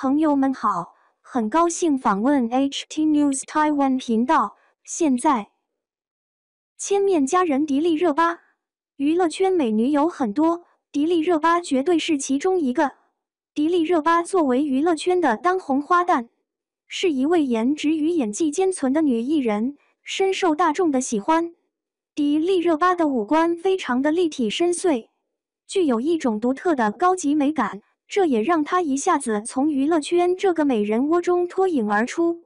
朋友们好，很高兴访问 HT News Taiwan 频道。现在，千面佳人迪丽热巴，娱乐圈美女有很多，迪丽热巴绝对是其中一个。迪丽热巴作为娱乐圈的当红花旦，是一位颜值与演技兼存的女艺人，深受大众的喜欢。迪丽热巴的五官非常的立体深邃，具有一种独特的高级美感。这也让她一下子从娱乐圈这个美人窝中脱颖而出。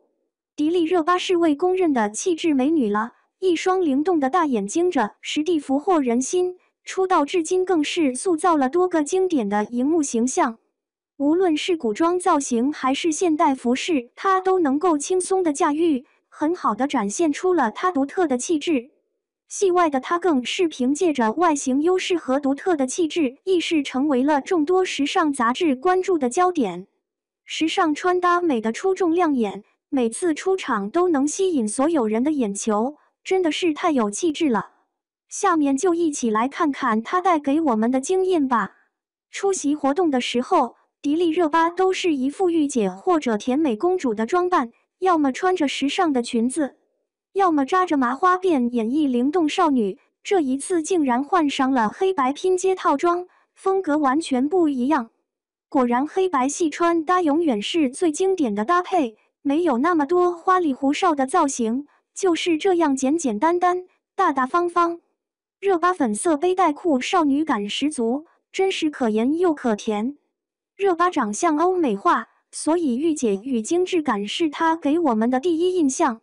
迪丽热巴是位公认的气质美女了，一双灵动的大眼睛着，实地俘获人心。出道至今更是塑造了多个经典的荧幕形象，无论是古装造型还是现代服饰，她都能够轻松的驾驭，很好的展现出了她独特的气质。戏外的她更是凭借着外形优势和独特的气质，亦是成为了众多时尚杂志关注的焦点。时尚穿搭美得出众亮眼，每次出场都能吸引所有人的眼球，真的是太有气质了。下面就一起来看看她带给我们的惊艳吧。出席活动的时候，迪丽热巴都是一副御姐或者甜美公主的装扮，要么穿着时尚的裙子。要么扎着麻花辫演绎灵动少女，这一次竟然换上了黑白拼接套装，风格完全不一样。果然，黑白系穿搭永远是最经典的搭配，没有那么多花里胡哨的造型，就是这样简简单单、大大方方。热巴粉色背带裤，少女感十足，真实可盐又可甜。热巴长相欧美化，所以御姐与精致感是她给我们的第一印象。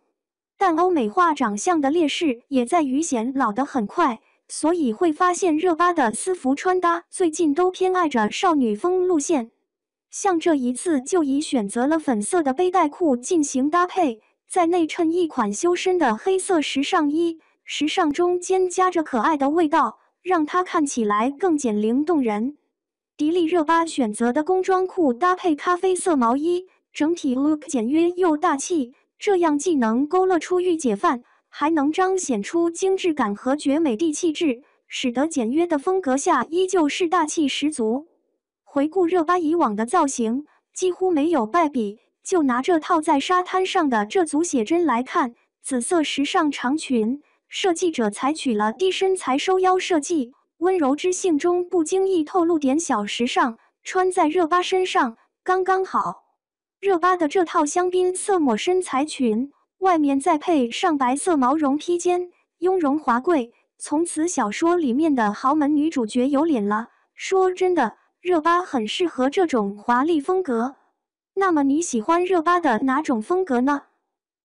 但欧美化长相的劣势也在于显老得很快，所以会发现热巴的私服穿搭最近都偏爱着少女风路线。像这一次就以选择了粉色的背带裤进行搭配，在内衬一款修身的黑色时尚衣，时尚中间夹着可爱的味道，让它看起来更减龄动人。迪丽热巴选择的工装裤搭配咖啡色毛衣，整体 look 简约又大气。这样既能勾勒出御姐范，还能彰显出精致感和绝美的气质，使得简约的风格下依旧是大气十足。回顾热巴以往的造型，几乎没有败笔。就拿这套在沙滩上的这组写真来看，紫色时尚长裙，设计者采取了低身材收腰设计，温柔知性中不经意透露点小时尚，穿在热巴身上刚刚好。热巴的这套香槟色抹身材裙，外面再配上白色毛绒披肩，雍容华贵。从此小说里面的豪门女主角有脸了。说真的，热巴很适合这种华丽风格。那么你喜欢热巴的哪种风格呢？